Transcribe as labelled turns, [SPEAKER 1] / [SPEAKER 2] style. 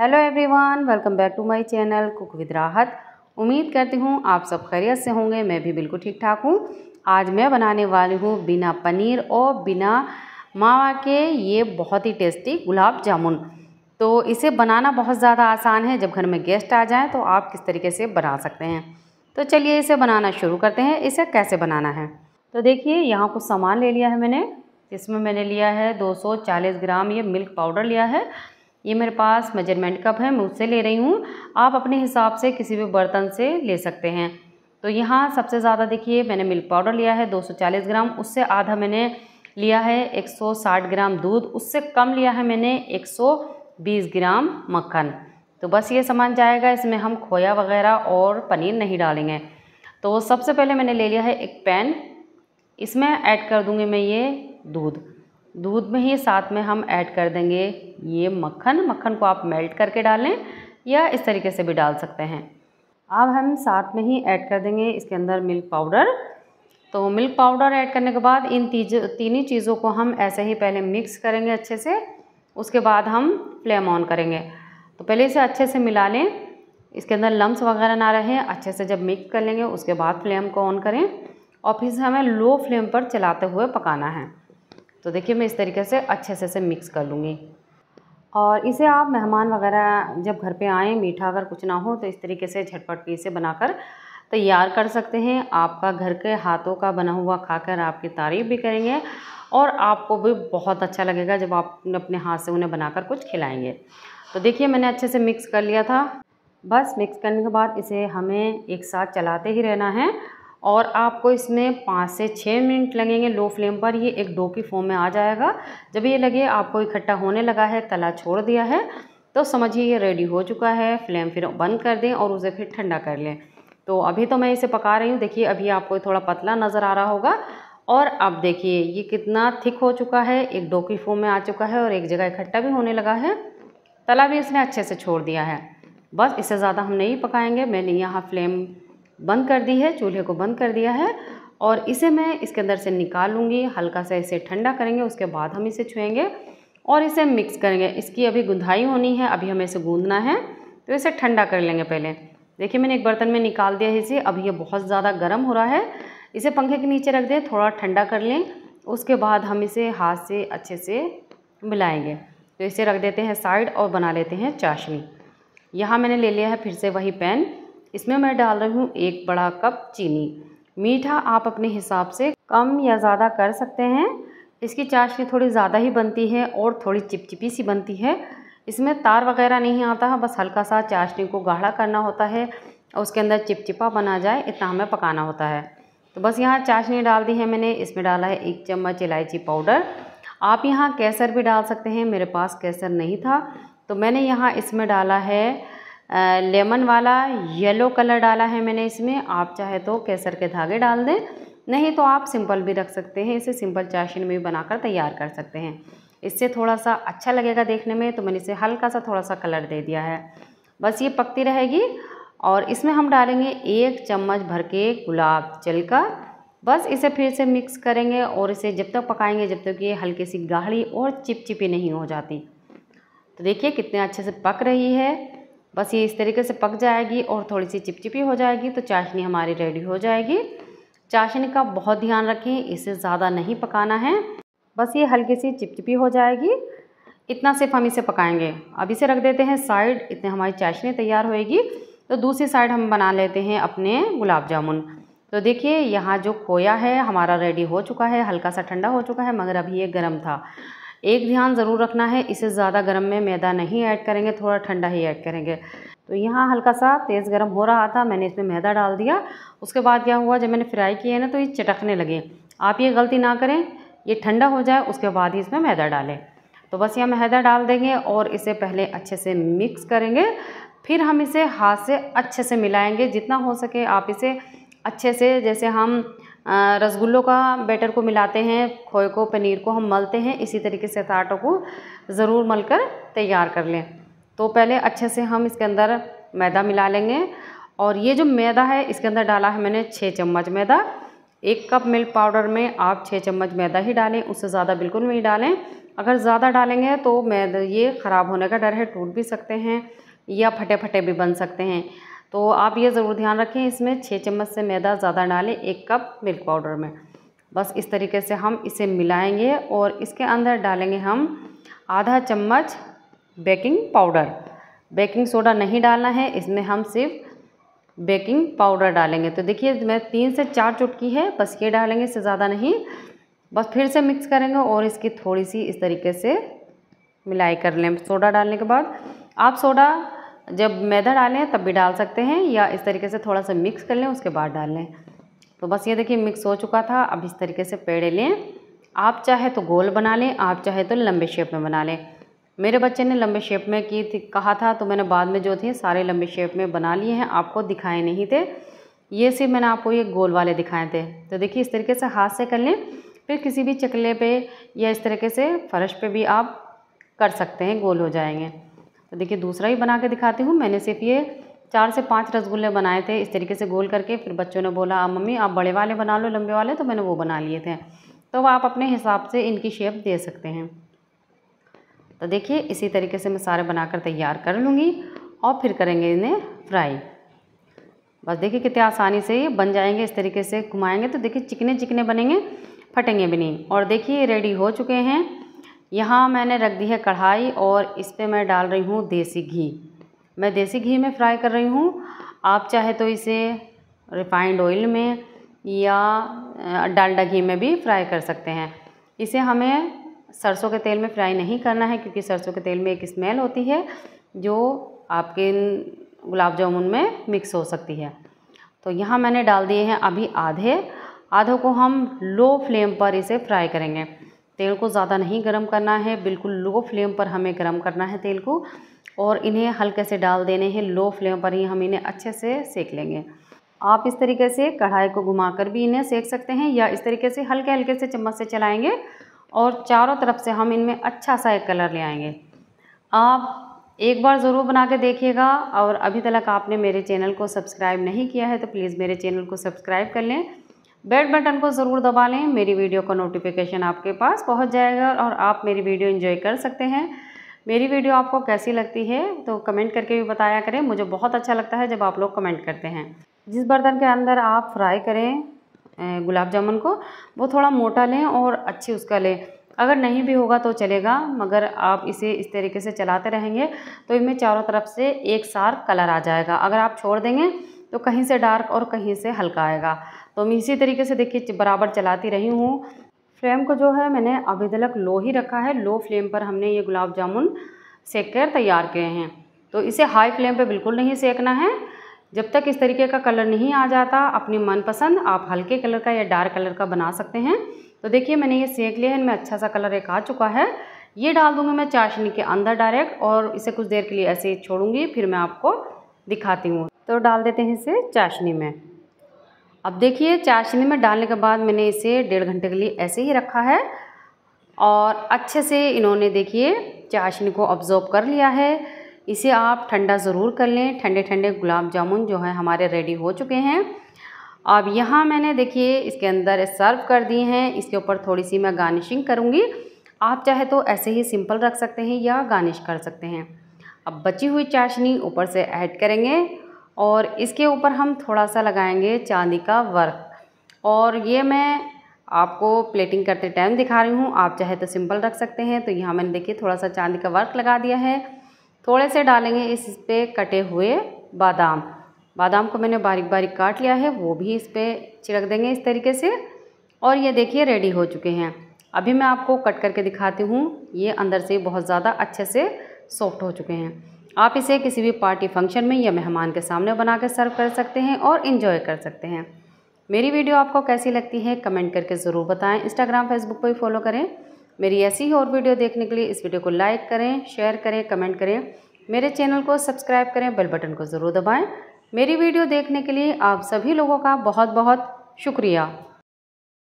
[SPEAKER 1] hello everyone welcome back to my channel cook with Rahat उम्मीद करती हूँ आप सब खैरियत से होंगे मैं भी बिल्कुल ठीक ठाक हूँ आज मैं बनाने वाली हूँ बिना पनीर और बिना मावा के ये बहुत ही टेस्टी गुलाब जामुन तो इसे बनाना बहुत ज़्यादा आसान है जब घर में गेस्ट आ जाएँ तो आप किस तरीके से बना सकते हैं तो चलिए इसे बनाना शुरू करते हैं इसे कैसे बनाना है तो देखिए यहाँ कुछ सामान ले लिया है मैंने इसमें मैंने लिया है 240 ग्राम ये मिल्क पाउडर लिया है ये मेरे पास मेजरमेंट कप है मैं उससे ले रही हूँ आप अपने हिसाब से किसी भी बर्तन से ले सकते हैं तो यहाँ सबसे ज़्यादा देखिए मैंने मिल्क पाउडर लिया है 240 ग्राम उससे आधा मैंने लिया है 160 ग्राम दूध उससे कम लिया है मैंने 120 ग्राम मक्खन तो बस ये सामान जाएगा इसमें हम खोया वगैरह और पनीर नहीं डालेंगे तो सबसे पहले मैंने ले लिया है एक पैन इसमें ऐड कर दूँगी मैं ये दूध दूध में ही साथ में हम ऐड कर देंगे ये मक्खन मक्खन को आप मेल्ट करके डालें या इस तरीके से भी डाल सकते हैं अब हम साथ में ही ऐड कर देंगे इसके अंदर मिल्क पाउडर तो मिल्क पाउडर ऐड करने के बाद इन तीज तीन ही चीज़ों को हम ऐसे ही पहले मिक्स करेंगे अच्छे से उसके बाद हम फ्लेम ऑन करेंगे तो पहले इसे अच्छे से मिला लें इसके अंदर लम्स वगैरह ना रहे अच्छे से जब मिक्स कर लेंगे उसके बाद फ्लेम को ऑन करें और फिर से हमें लो फ्लेम पर चलाते हुए पकाना है तो देखिए मैं इस तरीके से अच्छे से इसे मिक्स कर लूँगी और इसे आप मेहमान वगैरह जब घर पे आएँ मीठा अगर कुछ ना हो तो इस तरीके से झटपट पी से बनाकर तैयार कर सकते हैं आपका घर के हाथों का बना हुआ खाकर आपकी तारीफ़ भी करेंगे और आपको भी बहुत अच्छा लगेगा जब आप अपने हाथ से उन्हें बनाकर कुछ खिलाएंगे तो देखिए मैंने अच्छे से मिक्स कर लिया था बस मिक्स करने के बाद इसे हमें एक साथ चलाते ही रहना है और आपको इसमें पाँच से छः मिनट लगेंगे लो फ्लेम पर ये एक डो की फॉर्म में आ जाएगा जब ये लगे आपको इकट्ठा होने लगा है तला छोड़ दिया है तो समझिए ये रेडी हो चुका है फ्लेम फिर बंद कर दें और उसे फिर ठंडा कर लें तो अभी तो मैं इसे पका रही हूँ देखिए अभी आपको थोड़ा पतला नज़र आ रहा होगा और अब देखिए ये कितना थिक हो चुका है एक डो की फॉर्म में आ चुका है और एक जगह इकट्ठा भी होने लगा है तला भी इसने अच्छे से छोड़ दिया है बस इससे ज़्यादा हम नहीं पकाएंगे मैंने यहाँ फ्लेम बंद कर दी है चूल्हे को बंद कर दिया है और इसे मैं इसके अंदर से निकाल लूँगी हल्का सा इसे ठंडा करेंगे उसके बाद हम इसे छुएंगे और इसे मिक्स करेंगे इसकी अभी गुंधाई होनी है अभी हमें इसे गूंदना है तो इसे ठंडा कर लेंगे पहले देखिए मैंने एक बर्तन में निकाल दिया है इसे अभी ये बहुत ज़्यादा गर्म हो रहा है इसे पंखे के नीचे रख दें थोड़ा ठंडा कर लें उसके बाद हम इसे हाथ से अच्छे से मिलाएंगे तो इसे रख देते हैं साइड और बना लेते हैं चाशनी यहाँ मैंने ले लिया है फिर से वही पैन इसमें मैं डाल रही हूँ एक बड़ा कप चीनी मीठा आप अपने हिसाब से कम या ज़्यादा कर सकते हैं इसकी चाशनी थोड़ी ज़्यादा ही बनती है और थोड़ी चिपचिपी सी बनती है इसमें तार वगैरह नहीं आता है बस हल्का सा चाशनी को गाढ़ा करना होता है और उसके अंदर चिपचिपा बना जाए इतना हमें पकाना होता है तो बस यहाँ चाशनी डाल दी है मैंने इसमें डाला है एक चम्मच इलायची पाउडर आप यहाँ केसर भी डाल सकते हैं मेरे पास केसर नहीं था तो मैंने यहाँ इसमें डाला है लेमन वाला येलो कलर डाला है मैंने इसमें आप चाहे तो केसर के धागे डाल दें नहीं तो आप सिंपल भी रख सकते हैं इसे सिंपल चाशनी में भी बनाकर तैयार कर सकते हैं इससे थोड़ा सा अच्छा लगेगा देखने में तो मैंने इसे हल्का सा थोड़ा सा कलर दे दिया है बस ये पकती रहेगी और इसमें हम डालेंगे एक चम्मच भर के गुलाब जल का बस इसे फिर से मिक्स करेंगे और इसे जब तक पकाएंगे जब तक ये हल्की सी गाढ़ी और चिपचिपी नहीं हो जाती तो देखिए कितने अच्छे से पक रही है बस ये इस तरीके से पक जाएगी और थोड़ी सी चिपचिपी हो जाएगी तो चाशनी हमारी रेडी हो जाएगी चाशनी का बहुत ध्यान रखें इसे ज़्यादा नहीं पकाना है बस ये हल्की सी चिपचिपी हो जाएगी इतना सिर्फ हम इसे पकाएंगे अब इसे रख देते हैं साइड इतने हमारी चाशनी तैयार होएगी तो दूसरी साइड हम बना लेते हैं अपने गुलाब जामुन तो देखिए यहाँ जो खोया है हमारा रेडी हो चुका है हल्का सा ठंडा हो चुका है मगर अभी ये गर्म था एक ध्यान ज़रूर रखना है इसे ज़्यादा गर्म में मैदा नहीं ऐड करेंगे थोड़ा ठंडा ही ऐड करेंगे तो यहाँ हल्का सा तेज़ गर्म हो रहा था मैंने इसमें मैदा डाल दिया उसके बाद क्या हुआ जब मैंने फ्राई किए ना तो ये चटकने लगे आप ये गलती ना करें ये ठंडा हो जाए उसके बाद ही इसमें मैदा डालें तो बस यह मैदा डाल देंगे और इसे पहले अच्छे से मिक्स करेंगे फिर हम इसे हाथ से अच्छे से मिलाएंगे जितना हो सके आप इसे अच्छे से जैसे हम रसगुल्लों का बैटर को मिलाते हैं खोए को पनीर को हम मलते हैं इसी तरीके से आटो को ज़रूर मल कर तैयार कर लें तो पहले अच्छे से हम इसके अंदर मैदा मिला लेंगे और ये जो मैदा है इसके अंदर डाला है मैंने छः चम्मच मैदा एक कप मिल्क पाउडर में आप छः चम्मच मैदा ही डालें उससे ज़्यादा बिल्कुल नहीं डालें अगर ज़्यादा डालेंगे तो मैदा ये ख़राब होने का डर है टूट भी सकते हैं या फटे फटे भी बन सकते हैं तो आप ये ज़रूर ध्यान रखें इसमें छः चम्मच से मैदा ज़्यादा डालें एक कप मिल्क पाउडर में बस इस तरीके से हम इसे मिलाएंगे और इसके अंदर डालेंगे हम आधा चम्मच बेकिंग पाउडर बेकिंग सोडा नहीं डालना है इसमें हम सिर्फ बेकिंग पाउडर डालेंगे तो देखिए मैं तीन से चार चुटकी है बस ये डालेंगे इससे ज़्यादा नहीं बस फिर से मिक्स करेंगे और इसकी थोड़ी सी इस तरीके से मिलाई कर लें सोडा डालने के बाद आप सोडा जब मैदा डालें तब भी डाल सकते हैं या इस तरीके से थोड़ा सा मिक्स कर लें उसके बाद डाल लें तो बस ये देखिए मिक्स हो चुका था अब इस तरीके से पेड़े लें आप चाहे तो गोल बना लें आप चाहे तो लंबे शेप में बना लें मेरे बच्चे ने लंबे शेप में की थी कहा था तो मैंने बाद में जो थे सारे लंबे शेप में बना लिए हैं आपको दिखाए नहीं थे ये सिर्फ मैंने आपको ये गोल वाले दिखाए थे तो देखिए इस तरीके से हाथ से कर लें फिर किसी भी चकले पे या इस तरीके से फर्श पे भी आप कर सकते हैं गोल हो जाएंगे तो देखिए दूसरा भी बना के दिखाती हूँ मैंने सिर्फ ये चार से पाँच रसगुल्ले बनाए थे इस तरीके से गोल करके फिर बच्चों ने बोला मम्मी आप बड़े वाले बना लो लंबे वाले तो मैंने वो बना लिए थे तो आप अपने हिसाब से इनकी शेप दे सकते हैं तो देखिए इसी तरीके से मैं सारे बनाकर तैयार कर लूँगी और फिर करेंगे इन्हें फ्राई बस देखिए कितने आसानी से ये बन जाएंगे इस तरीके से घुमाएंगे तो देखिए चिकने चिकने बनेंगे फटेंगे भी नहीं और देखिए रेडी हो चुके हैं यहाँ मैंने रख दी है कढ़ाई और इस पर मैं डाल रही हूँ देसी घी मैं देसी घी में फ्राई कर रही हूँ आप चाहे तो इसे रिफाइंड ऑयल में या डालडा घी में भी फ्राई कर सकते हैं इसे हमें सरसों के तेल में फ्राई नहीं करना है क्योंकि सरसों के तेल में एक स्मेल होती है जो आपके गुलाब जामुन में मिक्स हो सकती है तो यहाँ मैंने डाल दिए हैं अभी आधे आधों को हम लो फ्लेम पर इसे फ्राई करेंगे तेल को ज़्यादा नहीं गर्म करना है बिल्कुल लो फ्लेम पर हमें गर्म करना है तेल को और इन्हें हल्के से डाल देने हैं लो फ्लेम पर ही हम इन्हें अच्छे से सेक लेंगे आप इस तरीके से कढ़ाई को घुमाकर भी इन्हें सेक सकते हैं या इस तरीके से हल्के हल्के से चम्मच से चलाएंगे और चारों तरफ से हम इनमें अच्छा सा एक कलर ले आएंगे आप एक बार ज़रूर बना के देखिएगा और अभी तक आपने मेरे चैनल को सब्सक्राइब नहीं किया है तो प्लीज़ मेरे चैनल को सब्सक्राइब कर लें बेल बटन को ज़रूर दबा लें मेरी वीडियो का नोटिफिकेशन आपके पास पहुंच जाएगा और आप मेरी वीडियो एंजॉय कर सकते हैं मेरी वीडियो आपको कैसी लगती है तो कमेंट करके भी बताया करें मुझे बहुत अच्छा लगता है जब आप लोग कमेंट करते हैं जिस बर्तन के अंदर आप फ्राई करें गुलाब जामुन को वो थोड़ा मोटा लें और अच्छी उसका लें अगर नहीं भी होगा तो चलेगा मगर आप इसे इस तरीके से चलाते रहेंगे तो इनमें चारों तरफ से एक सार कलर आ जाएगा अगर आप छोड़ देंगे तो कहीं से डार्क और कहीं से हल्का आएगा तो मैं इसी तरीके से देखिए बराबर चलाती रही हूँ फ्लेम को जो है मैंने अभी तलक लो ही रखा है लो फ्लेम पर हमने ये गुलाब जामुन सेक कर तैयार किए हैं तो इसे हाई फ्लेम पर बिल्कुल नहीं सेकना है जब तक इस तरीके का कलर नहीं आ जाता अपनी मनपसंद आप हल्के कलर का या डार्क कलर का बना सकते हैं तो देखिए मैंने ये सेक लिया है इनमें अच्छा सा कलर एक आ चुका है ये डाल दूँगी मैं चाशनी के अंदर डायरेक्ट और इसे कुछ देर के लिए ऐसे ही छोड़ूंगी फिर मैं आपको दिखाती हूँ तो डाल देते हैं इसे चाशनी में अब देखिए चाशनी में डालने के बाद मैंने इसे डेढ़ घंटे के लिए ऐसे ही रखा है और अच्छे से इन्होंने देखिए चाशनी को ऑब्ज़र्व कर लिया है इसे आप ठंडा ज़रूर कर लें ठंडे ठंडे गुलाब जामुन जो है हमारे रेडी हो चुके हैं अब यहाँ मैंने देखिए इसके अंदर सर्व कर दिए हैं इसके ऊपर थोड़ी सी मैं गार्निशिंग करूँगी आप चाहे तो ऐसे ही सिंपल रख सकते हैं या गार्निश कर सकते हैं अब बची हुई चाशनी ऊपर से ऐड करेंगे और इसके ऊपर हम थोड़ा सा लगाएंगे चांदी का वर्क और ये मैं आपको प्लेटिंग करते टाइम दिखा रही हूँ आप चाहे तो सिंपल रख सकते हैं तो यहाँ मैंने देखिए थोड़ा सा चांदी का वर्क लगा दिया है थोड़े से डालेंगे इस पर कटे हुए बादाम बादाम को मैंने बारीक बारीक काट लिया है वो भी इस पर छिड़क देंगे इस तरीके से और ये देखिए रेडी हो चुके हैं अभी मैं आपको कट करके दिखाती हूँ ये अंदर से बहुत ज़्यादा अच्छे से सॉफ्ट हो चुके हैं आप इसे किसी भी पार्टी फंक्शन में या मेहमान के सामने बनाकर सर्व कर सकते हैं और इन्जॉय कर सकते हैं मेरी वीडियो आपको कैसी लगती है कमेंट करके ज़रूर बताएं इंस्टाग्राम फेसबुक पर भी फॉलो करें मेरी ऐसी ही और वीडियो देखने के लिए इस वीडियो को लाइक करें शेयर करें कमेंट करें मेरे चैनल को सब्सक्राइब करें बेल बटन को ज़रूर दबाएँ मेरी वीडियो देखने के लिए आप सभी लोगों का बहुत बहुत शुक्रिया